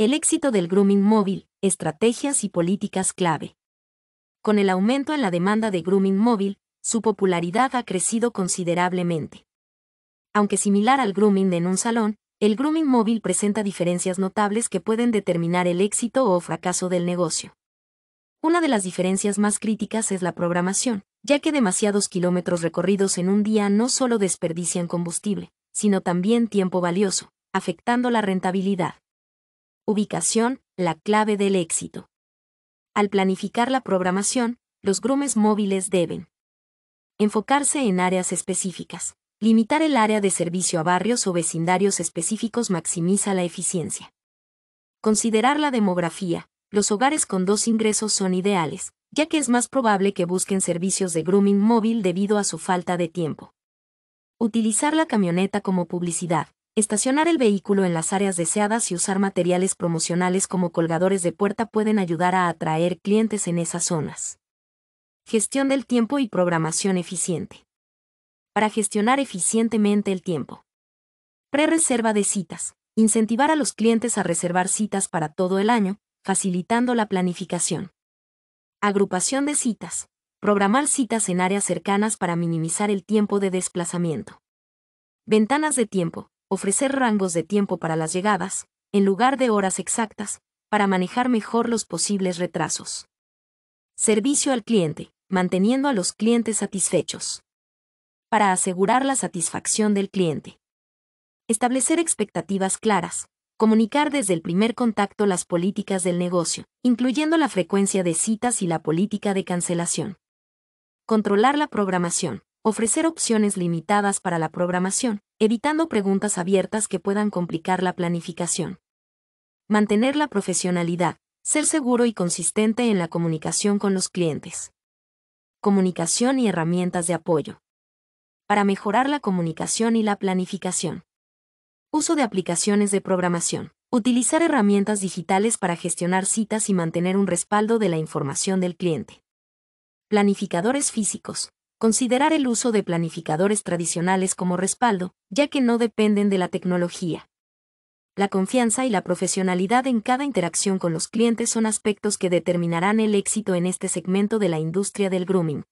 El éxito del grooming móvil, estrategias y políticas clave. Con el aumento en la demanda de grooming móvil, su popularidad ha crecido considerablemente. Aunque similar al grooming en un salón, el grooming móvil presenta diferencias notables que pueden determinar el éxito o fracaso del negocio. Una de las diferencias más críticas es la programación, ya que demasiados kilómetros recorridos en un día no solo desperdician combustible, sino también tiempo valioso, afectando la rentabilidad. Ubicación, la clave del éxito. Al planificar la programación, los groomes móviles deben enfocarse en áreas específicas. Limitar el área de servicio a barrios o vecindarios específicos maximiza la eficiencia. Considerar la demografía. Los hogares con dos ingresos son ideales, ya que es más probable que busquen servicios de grooming móvil debido a su falta de tiempo. Utilizar la camioneta como publicidad. Estacionar el vehículo en las áreas deseadas y usar materiales promocionales como colgadores de puerta pueden ayudar a atraer clientes en esas zonas. Gestión del tiempo y programación eficiente. Para gestionar eficientemente el tiempo. Pre-reserva de citas. Incentivar a los clientes a reservar citas para todo el año, facilitando la planificación. Agrupación de citas. Programar citas en áreas cercanas para minimizar el tiempo de desplazamiento. Ventanas de tiempo ofrecer rangos de tiempo para las llegadas, en lugar de horas exactas, para manejar mejor los posibles retrasos. Servicio al cliente, manteniendo a los clientes satisfechos. Para asegurar la satisfacción del cliente. Establecer expectativas claras, comunicar desde el primer contacto las políticas del negocio, incluyendo la frecuencia de citas y la política de cancelación. Controlar la programación ofrecer opciones limitadas para la programación, evitando preguntas abiertas que puedan complicar la planificación. Mantener la profesionalidad, ser seguro y consistente en la comunicación con los clientes. Comunicación y herramientas de apoyo. Para mejorar la comunicación y la planificación. Uso de aplicaciones de programación. Utilizar herramientas digitales para gestionar citas y mantener un respaldo de la información del cliente. Planificadores físicos considerar el uso de planificadores tradicionales como respaldo, ya que no dependen de la tecnología. La confianza y la profesionalidad en cada interacción con los clientes son aspectos que determinarán el éxito en este segmento de la industria del grooming.